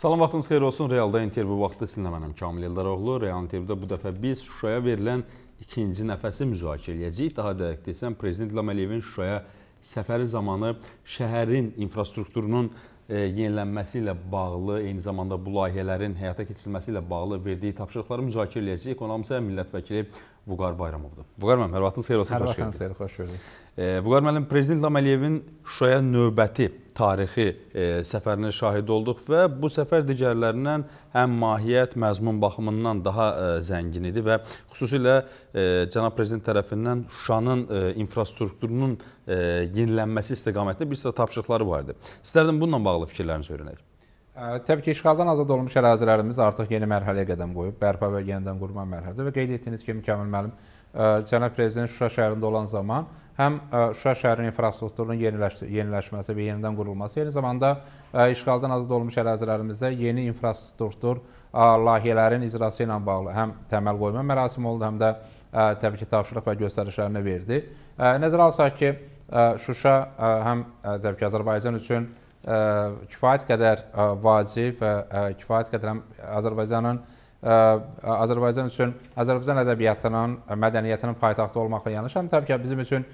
Salam vaxtınız xeyir olsun. Realda intervyu vaxtı sizinlə mənəm Kamil Eldaroğlu. Real intervyuda bu dəfə biz Şuşaya verilən ikinci nəfəsi müzakirə edəcəyik. Daha dəqiq desəm, prezident İlham Əliyevin Şuşaya səfəri zamanı şəhərin infrastrukturunun e, yenilənməsi ilə bağlı, eyni zamanda bu layihələrin həyata keçirilməsi ilə bağlı verdiyi tapşırıqları müzakirə edəcəyik. Qonağımız millət vəkili Vüqar Bayramovdur. Vüqar müəllim, hər vaxtınız xeyir olsun. Hər vaxtınız xeyir, xoş gördük. E, Vüqar müəllim, prezident İlham Əliyevin Şuşaya növbəti tarixi e, səfərinə şahid olduq və bu səfər digərlərindən həm mahiyyət, məzmun baxımından daha e, zəngin idi və xüsusilə e, cənab prezident tərəfindən Şuşanın e, infrastrukturunun e, yenilənməsi istiqamətində bir sıra tapşırıqları vardı. İstərdim bununla bağlı fikirlərinizi öyrənək. Təbii ki, işğaldan azad olunmuş ərazilərimiz artıq yeni mərhələyə qədəm qoyub, bərpa və yenidən qurma mərhələdə və qeyd etdiyiniz kimi Kəmil müəllim, Cənab Prezident Şuşa şəhərində olan zaman həm Şuşa şəhərinin infrastrukturunun yeniləş yeniləşməsi və yenidən qurulması, eyni zamanda işğaldan azad olunmuş ərazilərimizdə yeni infrastruktur layihələrin icrası ilə bağlı həm təməl qoyma mərasimi oldu, həm də təbii ki, tapşırıq və göstərişlərini verdi. Nəzərə alsaq ki, Şuşa həm təbii ki, Azərbaycan üçün kifayət qədər vacib və kifayət qədər Azərbaycanın Azərbaycan üçün Azərbaycan ədəbiyyatının, mədəniyyətinin paytaxtı olmaqla yanaşı, həm təbii ki, bizim üçün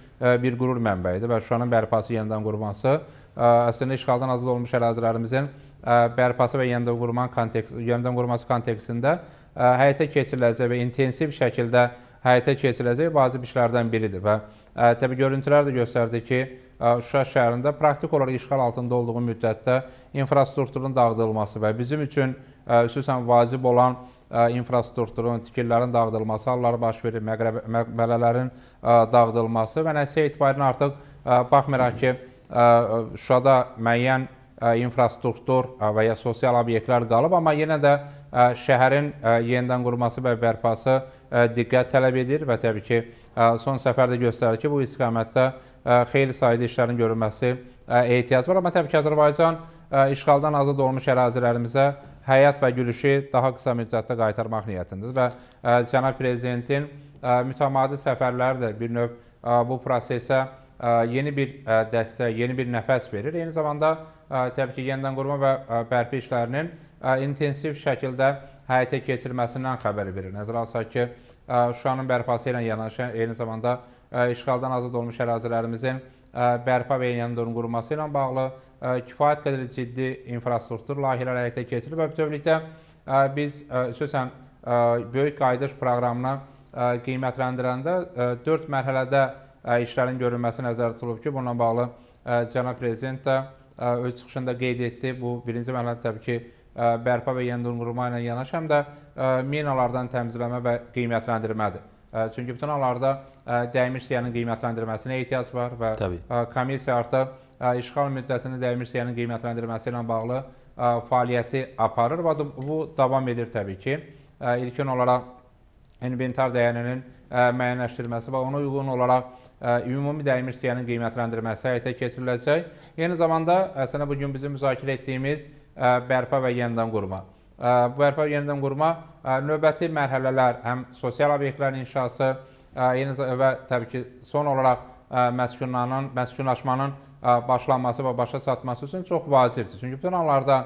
bir qürur mənbəyidir və Şuşanın bərpası, yenidən qurması əslində işğaldan azad olmuş ərazilərimizin bərpası və yenidən qurman kontekst, yenidən qurması kontekstində həyata keçiriləcək və intensiv şəkildə həyata keçiriləcək vacib işlərdən biridir və e, təbii görüntülər də göstərdi ki, e, Şuşa şəhərində praktik olaraq işğal altında olduğu müddətdə infrastrukturun dağıdılması və bizim üçün e, xüsusən vacib olan infrastrukturun, tikirlərin dağıdılması, halları baş verir, məqbələlərin dağıdılması və nəticə etibarən artıq baxmayaraq ki, Şuşada müəyyən E, infrastruktur e, və ya sosial obyektlər qalıb, amma yenə də e, şəhərin yenidən qurulması və bərpası diqqət tələb edir və təbii ki, son səfər də göstərir ki, bu istiqamətdə xeyli sayda işlərin görülməsi ehtiyac var. Amma təbii ki, Azərbaycan işğaldan azad olmuş ərazilərimizə həyat və gülüşü daha qısa müddətdə qaytarmaq niyyətindədir və cənab prezidentin mütəmadi səfərləri də bir növ bu prosesə yeni bir e, dəstək, yeni bir nəfəs verir. Eyni zamanda e, təbii ki, yenidən qurma və e, bərpa işlərinin intensiv şəkildə həyata keçirilməsindən xəbər verir. Nəzərə alsaq ki, Şuşanın bərpası ilə yanaşı, eyni zamanda işğaldan azad olmuş ərazilərimizin bərpa və yenidən qurulması ilə bağlı kifayət qədər ciddi infrastruktur layihələri həyata keçirilib və bütövlükdə biz xüsusən böyük qayıdış proqramını qiymətləndirəndə 4 mərhələdə işlərin görülməsi nəzərdə tutulub ki, bununla bağlı cənab prezident də öz çıxışında qeyd etdi. Bu birinci mərhələ təbii ki, bərpa və yenidurma ilə yanaşı həm də minalardan təmizləmə və qiymətləndirmədir. Çünki bütün hallarda dəymiş siyənin qiymətləndirməsinə ehtiyac var və Təbii. komissiya artıq işğal müddətində dəymiş siyənin qiymətləndirməsi ilə bağlı fəaliyyəti aparır və bu davam edir təbii ki. İlkin olaraq inventar dəyərinin e, müəyyənləşdirilməsi və ona uyğun olaraq e, ümumi dəyirmirsiyənin qiymətləndirməsi həyata keçiriləcək. Eyni zamanda e, əslində bu gün bizim müzakirə etdiyimiz bərpa və yenidən qurma. Bu bərpa və yenidən qurma növbəti mərhələlər həm sosial obyektlərin inşası eyni və təbii ki, son olaraq məskunlanın, məskunlaşmanın başlanması və başa çatması üçün çox vacibdir. Çünki bütün anlarda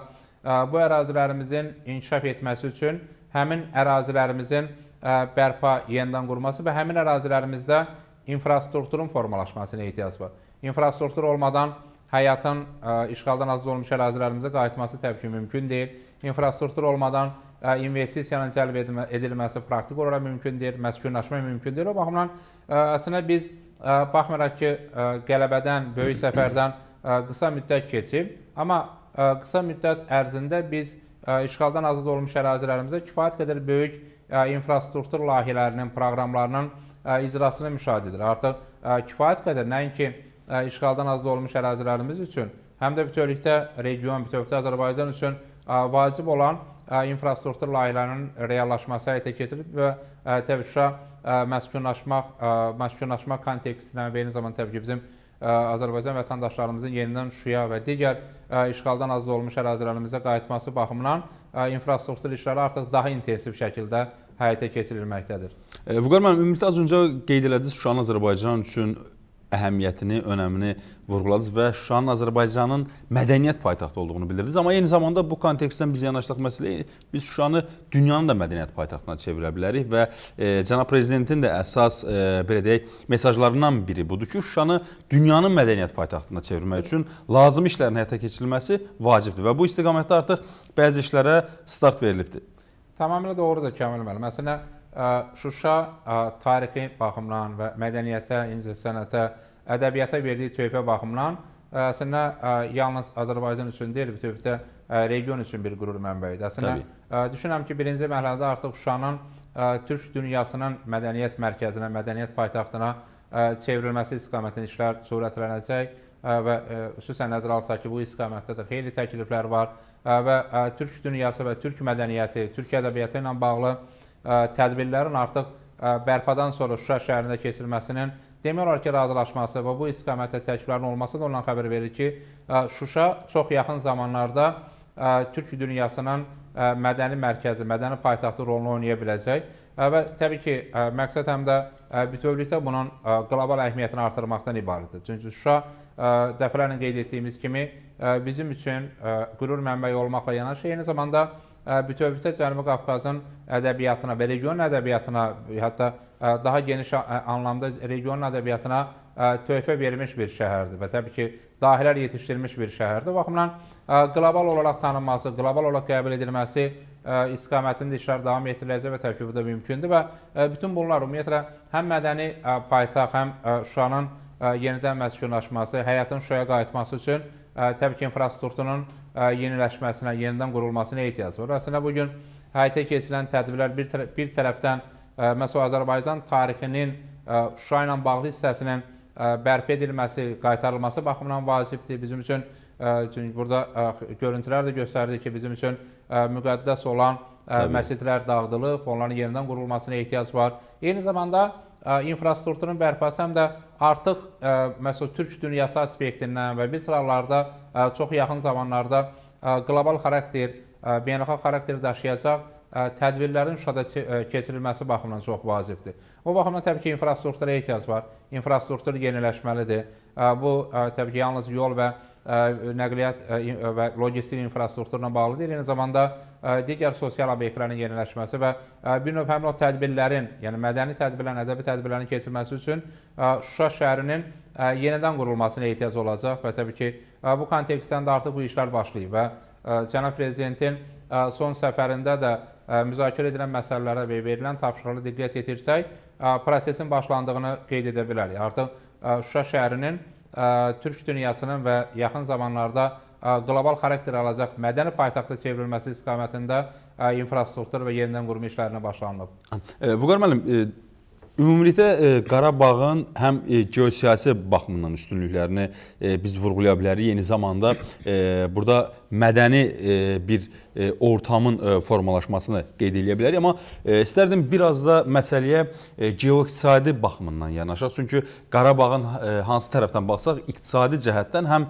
bu ərazilərimizin inkişaf etməsi üçün həmin ərazilərimizin bərpa, yenidən qurması və həmin ərazilərimizdə infrastrukturun formalaşmasına ehtiyac var. İnfrastruktur olmadan həyatın işğaldan azad olmuş ərazilərimizə qayıtması təbii ki, mümkün deyil. İnfrastruktur olmadan investisiyanın cəlb edilməsi praktik olaraq mümkün deyil, məskunlaşma mümkün deyil. O baxımdan əslində biz baxmayaraq ki, qələbədən, böyük səfərdən qısa müddət keçib, amma qısa müddət ərzində biz işğaldan azad olmuş ərazilərimizə kifayət qədər böyük infrastruktur layihələrinin, proqramlarının icrasını müşahidə edir. Artıq kifayət qədər nəinki işğaldan azad olmuş ərazilərimiz üçün, həm də bütövlükdə region, bütövlükdə Azərbaycan üçün vacib olan infrastruktur layihələrinin reallaşması həyata keçirilib və təbii ki, məskunlaşmaq, məskunlaşma kontekstindən və eyni zamanda təbii ki, bizim Azərbaycan vətəndaşlarımızın yenidən Şuşaya və digər işğaldan azad olmuş ərazilərimizə qayıtması baxımından infrastruktur işləri artıq daha intensiv şəkildə həyata keçirilməkdədir. E, Vüqar müəllim, ümumiyyətlə az öncə qeyd elədiniz Şuşanın Azərbaycan üçün əhəmiyyətini, önəmini vurğuladınız və Şuşanın Azərbaycanın mədəniyyət paytaxtı olduğunu bildirdiniz. Amma eyni zamanda bu kontekstdən biz yanaşsaq məsələyə, biz Şuşanı dünyanın da mədəniyyət paytaxtına çevirə bilərik və e, cənab prezidentin də əsas e, belə deyək mesajlarından biri budur ki, Şuşanı dünyanın mədəniyyət paytaxtına çevirmək üçün lazım işlərin həyata keçirilməsi vacibdir və bu istiqamətdə artıq bəzi işlərə start verilibdir. Tamamilə doğrudur Kamil müəllim. Əslində Şuşa tarixi baxımdan və mədəniyyətə, incə sənətə, ədəbiyyata verdiyi töhfə baxımdan əslində yalnız Azərbaycan üçün deyil, bütövlükdə region üçün bir qürur mənbəyidir. Əslində düşünürəm ki, birinci mərhələdə artıq Şuşanın Türk dünyasının mədəniyyət mərkəzinə, mədəniyyət paytaxtına çevrilməsi istiqamətində işlər sürətlənəcək və xüsusən nəzərə alsaq ki, bu istiqamətdə də xeyli təkliflər var və Türk dünyası və Türk mədəniyyəti, Türk ədəbiyyatı ilə bağlı tədbirlərin artıq bərpadan sonra Şuşa şəhərində keçirilməsinin demək olar ki, razılaşması və bu istiqamətdə təkliflərin olması da ondan xəbər verir ki, Şuşa çox yaxın zamanlarda Türk dünyasının mədəni mərkəzi, mədəni paytaxtı rolunu oynaya biləcək və təbii ki, məqsəd həm də bütövlükdə bunun qlobal əhəmiyyətini artırmaqdan ibarətdir. Çünki Şuşa dəfələrlə qeyd etdiyimiz kimi bizim üçün qürur mənbəyi olmaqla yanaşı, eyni zamanda bütövlükdə Cənubi Qafqazın ədəbiyyatına və region ədəbiyyatına, hətta daha geniş anlamda region ədəbiyyatına töhfə vermiş bir şəhərdir və təbii ki, dahilər yetişdirilmiş bir şəhərdir. O baxımdan qlobal olaraq tanınması, qlobal olaraq qəbul edilməsi istiqamətində işlər davam etdiriləcək və təbii ki, bu da mümkündür və bütün bunlar ümumiyyətlə həm mədəni paytaxt, həm Şuşanın yenidən məskunlaşması, həyatın Şuşaya qayıtması üçün təbii ki, infrastrukturunun yeniləşməsinə, yenidən qurulmasına ehtiyac var. Əslində, bugün həyətə keçilən tədbirlər bir, tərə bir tərəfdən, məsələn, Azərbaycan tarixinin Şuşa ilə bağlı hissəsinin bərpa edilməsi, qaytarılması baxımından vacibdir. Bizim üçün, çünki burada görüntülər də göstərdi ki, bizim üçün müqəddəs olan Təbii. məsidlər dağıdılıb, onların yenidən qurulmasına ehtiyac var. Eyni zamanda, infrastrukturun bərpası həm də artıq məsələn Türk dünyası aspektindən və bir sıralarda çox yaxın zamanlarda qlobal xarakter, beynəlxalq xarakter daşıyacaq tədbirlərin Şuşada keçirilməsi baxımından çox vacibdir. O baxımdan təbii ki, infrastruktura ehtiyac var. İnfrastruktur yeniləşməlidir. Bu təbii ki, yalnız yol və E, nəqliyyat e, e, və logistik infrastrukturuna bağlıdır. Eyni zamanda digər sosial obyektlərin yeniləşməsi və bir növ həmin o tədbirlərin, yəni mədəni tədbirlərin, ədəbi tədbirlərin keçilməsi üçün Şuşa şəhərinin yenidən qurulmasına ehtiyac olacaq və təbii ki, bu kontekstdən də artıq bu işlər başlayıb və cənab prezidentin son səfərində də müzakirə edilən məsələlərə və verilən tapşırıqlara diqqət yetirsək, prosesin başlandığını qeyd edə bilərik. Artıq Şuşa şəhərinin Türk dünyasının və yaxın zamanlarda qlobal xarakter alacaq mədəni paytaxta çevrilməsi istiqamətində infrastruktur və yenidən qurma işlərinə başlanılıb. Vüqar müəllim, Ümumilikdə e, Qarabağın həm e, geosiyasi baxımından üstünlüklərini e, biz vurğulaya bilərik. Yeni zamanda burada mədəni bir ortamın formalaşmasını qeyd edə bilərik. Amma istərdim biraz da məsələyə geoiqtisadi baxımından yanaşaq. Çünki Qarabağın hansı tərəfdən baxsaq, iqtisadi cəhətdən həm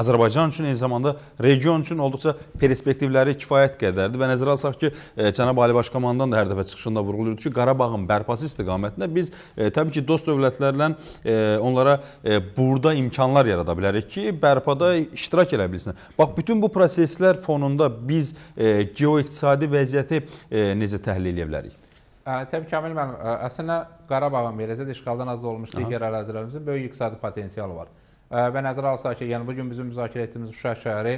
Azərbaycan üçün eyni zamanda region üçün olduqca perspektivləri kifayət qədərdir və nəzərə alsaq ki, e, cənab Ali Baş Komandan da hər dəfə çıxışında vurğuluyurdu ki, Qarabağın bərpası istiqamətində biz e, təbii ki, dost dövlətlərlə e, onlara e, burada imkanlar yarada bilərik ki, bərpada iştirak edə bilsin. Bax, bütün bu proseslər fonunda biz e, geoiqtisadi vəziyyəti e, necə təhlil edə bilərik? Ə, təbii Kamil müəllim, əslində Qarabağın beləcə də işğaldan azad olmuş digər ərazilərimizin böyük iqtisadi potensialı var və nəzərə alsaq ki, yəni bu gün bizim müzakirə etdiyimiz Şuşa şəhəri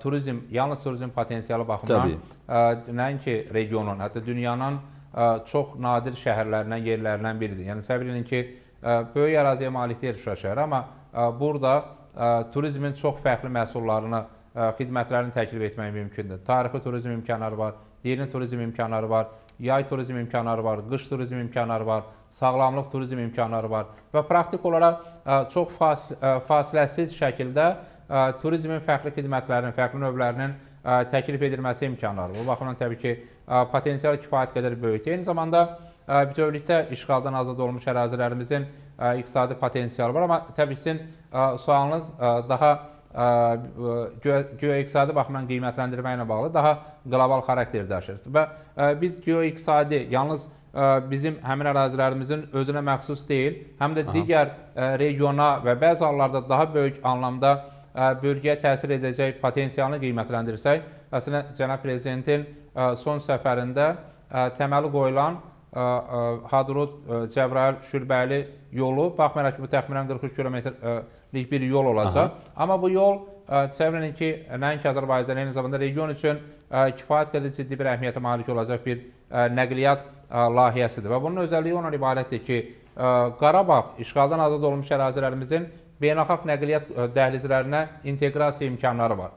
turizm, yalnız turizm potensialı baxımından ə, nəinki regionun, hətta dünyanın ə, çox nadir şəhərlərindən, yerlərindən biridir. Yəni səbir edin ki, ə, böyük əraziyə malik deyil Şuşa şəhəri, amma ə, burada ə, turizmin çox fərqli məhsullarını, ə, xidmətlərini təklif etmək mümkündür. Tarixi turizm imkanları var, dini turizm imkanları var, yay turizm imkanları var, qış turizm imkanları var, sağlamlıq turizm imkanları var və praktik olaraq e, çox e, fasiləsiz şəkildə e, turizmin fərqli xidmətlərinin, fərqli növlərinin təklif edilməsi imkanları. Bu baxımdan təbii ki, potensial kifayət qədər böyükdür. Eyni zamanda bütövlükdə işğaldan azad olmuş ərazilərimizin iqtisadi potensialı var, amma təbii sizin sualınız daha geoiqtisadi baxımdan qiymətləndirməklə bağlı daha qlobal xarakter daşır. Və biz geoiqtisadi yalnız bizim həmin ərazilərimizin özünə məxsus deyil, həm də Aha. digər regiona və bəzi hallarda daha böyük anlamda bölgəyə təsir edəcək potensialını qiymətləndirsək, əslində cənab prezidentin son səfərində təməli qoyulan Hadrut Cəbrayil Şülbəli yolu, baxmayaraq ki, bu təxminən 43 kilometrlik bir yol olacaq. Aha. Amma bu yol çevrənin ki, nəinki Azərbaycan, eyni zamanda region üçün kifayət qədər ciddi bir əhəmiyyətə malik olacaq bir nəqliyyat layihəsidir. Və bunun özəlliyi ondan ibarətdir ki, Qarabağ işğaldan azad olunmuş ərazilərimizin beynəlxalq nəqliyyat dəhlizlərinə inteqrasiya imkanları var.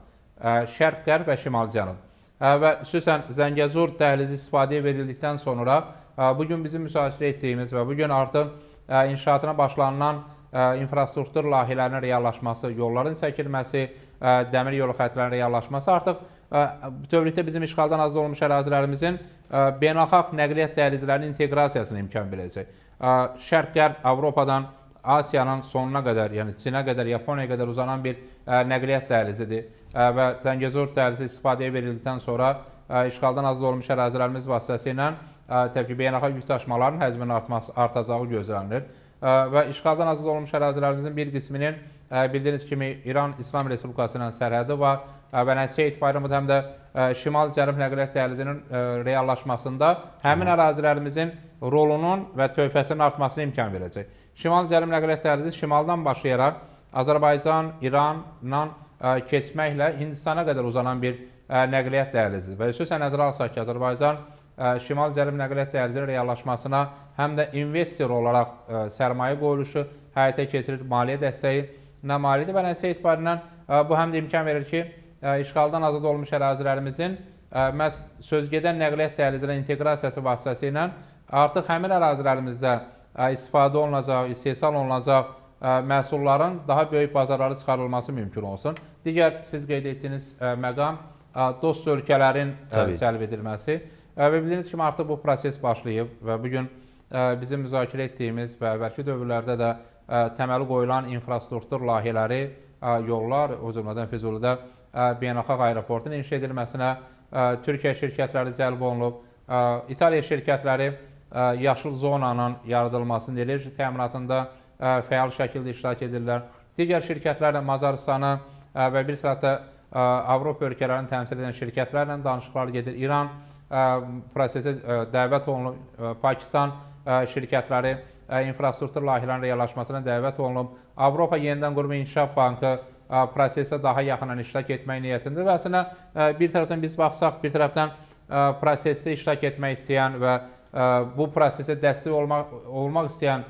Şərq, qərb və şimal cənub. Və xüsusən Zəngəzur dəhlizi istifadəyə verildikdən sonra bugün bizim müzakirə etdiyimiz və bugün artıq inşaatına başlanılan infrastruktur layihələrinin reallaşması, yolların çəkilməsi, dəmir yolu xətlərinin reallaşması artıq bütövlükdə bizim işğaldan azad olmuş ərazilərimizin beynəlxalq nəqliyyat dəhlizlərinin inteqrasiyasına imkan verəcək. Şərq-Qərb Avropadan Asiyanın sonuna qədər, yəni Çinə qədər, Yaponiyaya qədər uzanan bir nəqliyyat dəhlizidir və Zəngəzur dəhlizi istifadəyə verildikdən sonra işğaldan azad olmuş ərazilərimiz vasitəsilə təbii ki, beynəlxalq yükdaşmaların həcminin artması, artacağı gözlənilir və işğaldan azad olunmuş ərazilərimizin bir qisminin bildiyiniz kimi İran İslam Respublikası ilə sərhədi var və nəticə etibarı həm də şimal-cənub nəqliyyat dəhlizinin reallaşmasında həmin ərazilərimizin rolunun və tövbəsinin artmasına imkan verəcək. Şimal-cənub nəqliyyat dəhlizi şimaldan başlayaraq Azərbaycan, İranla keçməklə Hindistana qədər uzanan bir nəqliyyat dəhlizidir və xüsusən nəzərə alsaq ki, Azərbaycan şimal cənub nəqliyyat dərzinin reallaşmasına həm də investor olaraq sərmayə qoyuluşu həyata keçirir, maliyyə dəstəyi nə malidir və nəsə etibarından bu həm də imkan verir ki, işğaldan azad olmuş ərazilərimizin məhz sözgedən nəqliyyat dəhlizinə inteqrasiyası vasitəsilə artıq həmin ərazilərimizdə istifadə olunacaq, istehsal olunacaq məhsulların daha böyük bazarlara çıxarılması mümkün olsun. Digər siz qeyd etdiyiniz məqam dost ölkələrin Təbii. səlb edilməsi. Bildiyiniz kimi artıq bu proses başlayıb və bugün bizim müzakirə etdiyimiz və əvvəlki dövrlərdə də təməli qoyulan infrastruktur layihələri, yollar, o cümlədən Füzulidə beynəlxalq aeroportun inşa edilməsinə Türkiyə şirkətləri cəlb olunub, İtaliya şirkətləri yaşıl zonanın yaradılmasının enerji təminatında fəal şəkildə iştirak edirlər. Digər şirkətlərlə Macarıstanı və bir sıra da Avropa ölkələrini təmsil edən şirkətlərlə danışıqlar gedir. İran prosesə dəvət olunub. Pakistan şirkətləri infrastruktur layihələrinin reallaşmasına dəvət olunub. Avropa Yenidən Qurma İnkişaf Bankı prosesə daha yaxından iştirak etmək niyyətindədir və əslində bir tərəfdən biz baxsaq, bir tərəfdən prosesdə iştirak etmək istəyən və bu prosesə dəstək olmaq, olmaq istəyən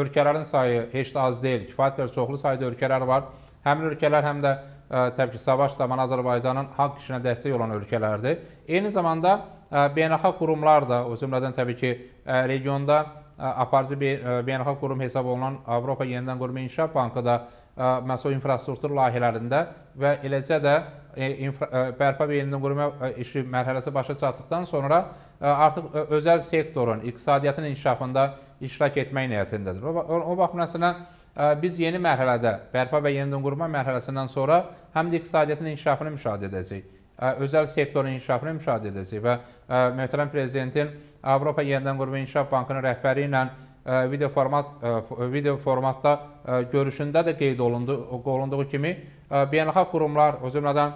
ölkələrin sayı heç də az deyil. Kifayət qədər çoxlu sayda ölkələr var. Həmin ölkələr həm də təbii ki, savaş zamanı Azərbaycanın haqq işinə dəstək olan ölkələrdir. Eyni zamanda beynəlxalq qurumlar da, o cümlədən təbii ki, regionda aparıcı beynəlxalq qurum hesab olunan Avropa Yenidən Qurma İnkişaf Bankı da məhz o infrastruktur layihələrində və eləcə də e, infra, bərpa və yenidən qurma işi mərhələsi başa çatdıqdan sonra artıq özəl sektorun, iqtisadiyyatın inkişafında iştirak etmək niyyətindədir. O, o, o baxımdan biz yeni mərhələdə, bərpa və yenidənqurma mərhələsindən sonra həm də iqtisadiyyatın inkişafını müşahidə edəcəyik. Özəl sektorun inkişafını müşahidə edəcəyik və möhtərəm prezidentin Avropa Yenidənqurma İnkişaf Bankının rəhbəri ilə video format video formatda görüşündə də qeyd olundu, olunduğu kimi beynəlxalq qurumlar, o cümlədən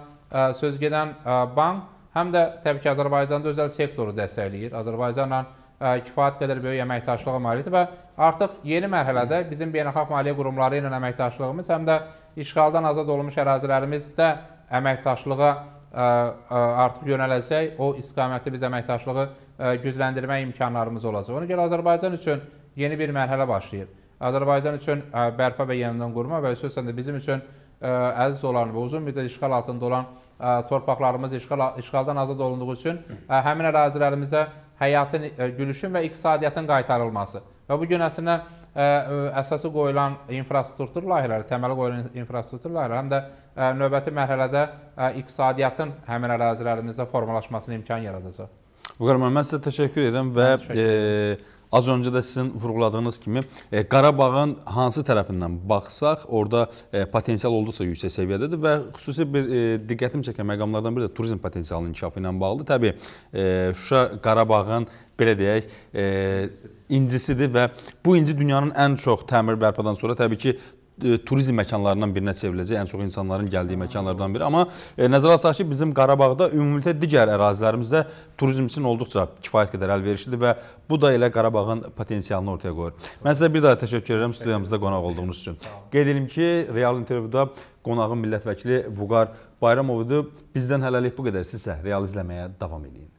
söz gedən bank həm də təbii ki, Azərbaycanda özəl sektoru dəstəkləyir. Azərbaycanla kifayət qədər böyük əməkdaşlığa malikdir və artıq yeni mərhələdə bizim beynəlxalq maliyyə qurumları ilə əməkdaşlığımız həm də işğaldan azad olunmuş ərazilərimizdə əməkdaşlığa artıq yönələcək, o istiqamətdə biz əməkdaşlığı gücləndirmək imkanlarımız olacaq. Ona görə Azərbaycan üçün yeni bir mərhələ başlayır. Azərbaycan üçün bərpa və yenidən qurma və xüsusən də bizim üçün əziz olan və uzun müddət işğal altında olan torpaqlarımız işğal, işğaldan azad olunduğu üçün həmin ərazilərimizə həyatın, e, gülüşün və iqtisadiyyatın qaytarılması. Və bu gün əslində e, e, əsası qoyulan infrastruktur layihələri, təməli qoyulan infrastruktur layihələri həm də növbəti mərhələdə iqtisadiyyatın həmin ərazilərimizdə formalaşmasına imkan yaradacaq. Vüqar müəllim, mən sizə təşəkkür edirəm və təşəkkür edirəm. E Az öncə də sizin vurğuladığınız kimi e, Qarabağın hansı tərəfindən baxsaq, orada e, potensial olduqca yüksək səviyyədədir və xüsusi bir e, diqqətimi çəkən məqamlardan biri də turizm potensialının inkişafı ilə bağlıdır. Təbii Şuşa Qarabağın belə deyək, incisidir və bu inci dünyanın ən çox təmir bərpadan sonra təbii ki, E, turizm məkanlarından birinə çevriləcək, ən çox insanların gəldiyi məkanlardan biri. Amma e, nəzərə alsaq ki, bizim Qarabağda ümumilikdə digər ərazilərimizdə turizm üçün olduqca kifayət qədər əlverişlidir və bu da elə Qarabağın potensialını ortaya qoyur. Mən sizə bir daha təşəkkür edirəm studiyamızda qonaq olduğunuz üçün. Qeyd edim ki, real intervyuda qonağım millət vəkili Vüqar Bayramovdur. Bizdən hələlik bu qədər. Sizsə real izləməyə davam edin.